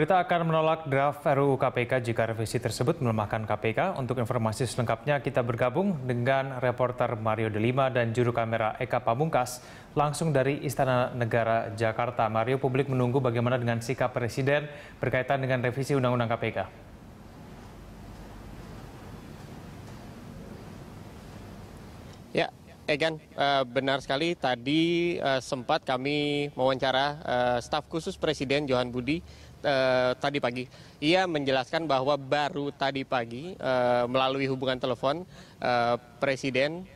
Kita akan menolak draft RUU KPK jika revisi tersebut melemahkan KPK. Untuk informasi selengkapnya, kita bergabung dengan reporter Mario Delima dan juru kamera Eka Pamungkas langsung dari Istana Negara Jakarta. Mario, publik menunggu bagaimana dengan sikap Presiden berkaitan dengan revisi Undang-Undang KPK. Egan, eh, eh, benar sekali tadi eh, sempat kami mewawancara staf khusus Presiden Johan Budi tadi pagi. Ia menjelaskan bahwa baru tadi pagi melalui hubungan telepon Presiden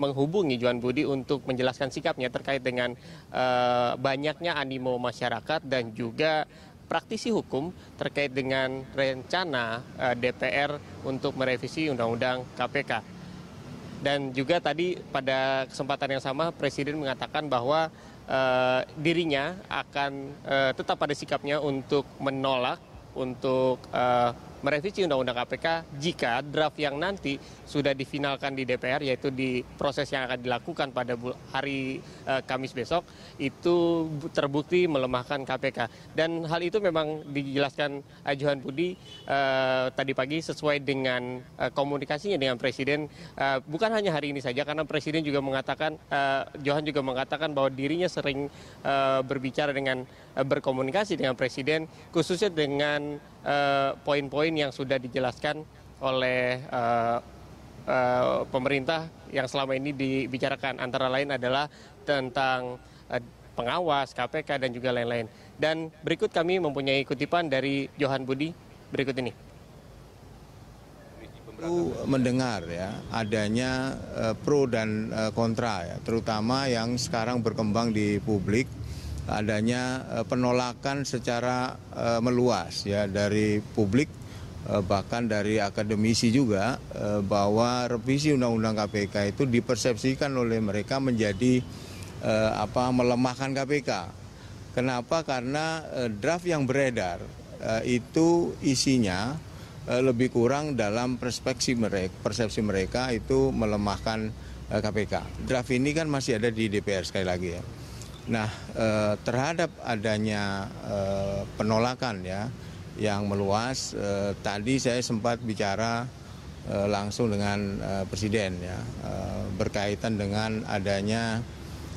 menghubungi Johan Budi untuk menjelaskan sikapnya terkait dengan banyaknya animo masyarakat dan juga praktisi hukum terkait dengan rencana DPR untuk merevisi Undang-Undang KPK. Dan juga tadi pada kesempatan yang sama Presiden mengatakan bahwa eh, dirinya akan eh, tetap pada sikapnya untuk menolak, untuk eh, merevisi Undang-Undang KPK jika draft yang nanti sudah difinalkan di DPR yaitu di proses yang akan dilakukan pada hari eh, Kamis besok itu terbukti melemahkan KPK dan hal itu memang dijelaskan Ajuhan Budi eh, tadi pagi sesuai dengan eh, komunikasinya dengan Presiden eh, bukan hanya hari ini saja karena Presiden juga mengatakan eh, Johan juga mengatakan bahwa dirinya sering eh, berbicara dengan berkomunikasi dengan Presiden khususnya dengan Eh, poin-poin yang sudah dijelaskan oleh eh, eh, pemerintah yang selama ini dibicarakan antara lain adalah tentang pengawas KPK dan juga lain-lain. Dan berikut kami mempunyai kutipan dari Johan Budi berikut ini. Aku mendengar ya adanya pro dan kontra ya, terutama yang sekarang berkembang di publik adanya eh, penolakan secara eh, meluas ya dari publik eh, bahkan dari akademisi juga bahwa revisi undang-undang KPK itu dipersepsikan oleh mereka menjadi apa melemahkan KPK. Kenapa? Karena draft yang beredar itu isinya lebih kurang dalam perspektif mereka, persepsi mereka itu melemahkan KPK. Draft ini kan masih ada di DPR sekali lagi ya. Nah, eh, terhadap adanya eh, penolakan ya yang meluas, eh, tadi saya sempat bicara eh, langsung dengan eh, Presiden ya eh, berkaitan dengan adanya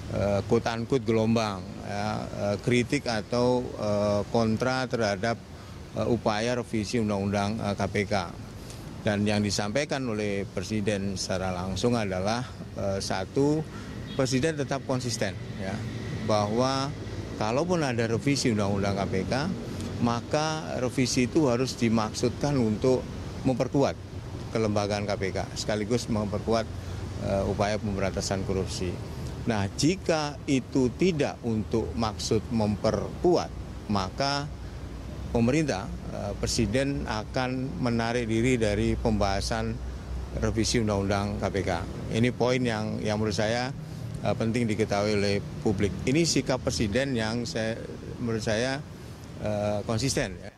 eh, kutankut gelombang ya, eh, kritik atau eh, kontra terhadap eh, upaya revisi undang-undang eh, KPK. Dan yang disampaikan oleh Presiden secara langsung adalah eh, satu Presiden tetap konsisten ya bahwa kalaupun ada revisi Undang-Undang KPK, maka revisi itu harus dimaksudkan untuk memperkuat kelembagaan KPK, sekaligus memperkuat uh, upaya pemberantasan korupsi. Nah, jika itu tidak untuk maksud memperkuat, maka pemerintah, uh, presiden akan menarik diri dari pembahasan revisi undang-undang KPK. Ini poin yang yang menurut saya Eh, penting diketahui oleh publik. Ini sikap Presiden yang saya, menurut saya eh, konsisten. Ya.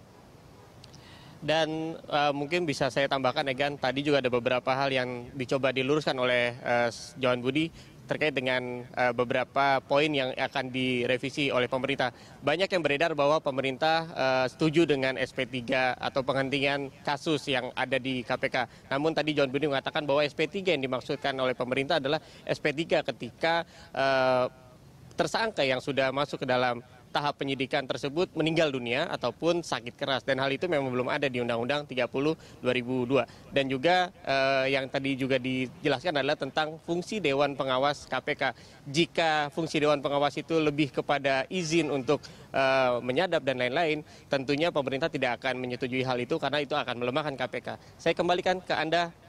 Dan uh, mungkin bisa saya tambahkan, Egan, tadi juga ada beberapa hal yang dicoba diluruskan oleh uh, Johan Budi terkait dengan uh, beberapa poin yang akan direvisi oleh pemerintah. Banyak yang beredar bahwa pemerintah uh, setuju dengan SP3 atau penghentian kasus yang ada di KPK. Namun tadi John Budi mengatakan bahwa SP3 yang dimaksudkan oleh pemerintah adalah SP3 ketika uh, tersangka yang sudah masuk ke dalam tahap penyidikan tersebut meninggal dunia ataupun sakit keras dan hal itu memang belum ada di Undang-Undang 30 2002 dan juga eh, yang tadi juga dijelaskan adalah tentang fungsi Dewan Pengawas KPK jika fungsi Dewan Pengawas itu lebih kepada izin untuk eh, menyadap dan lain-lain tentunya pemerintah tidak akan menyetujui hal itu karena itu akan melemahkan KPK saya kembalikan ke Anda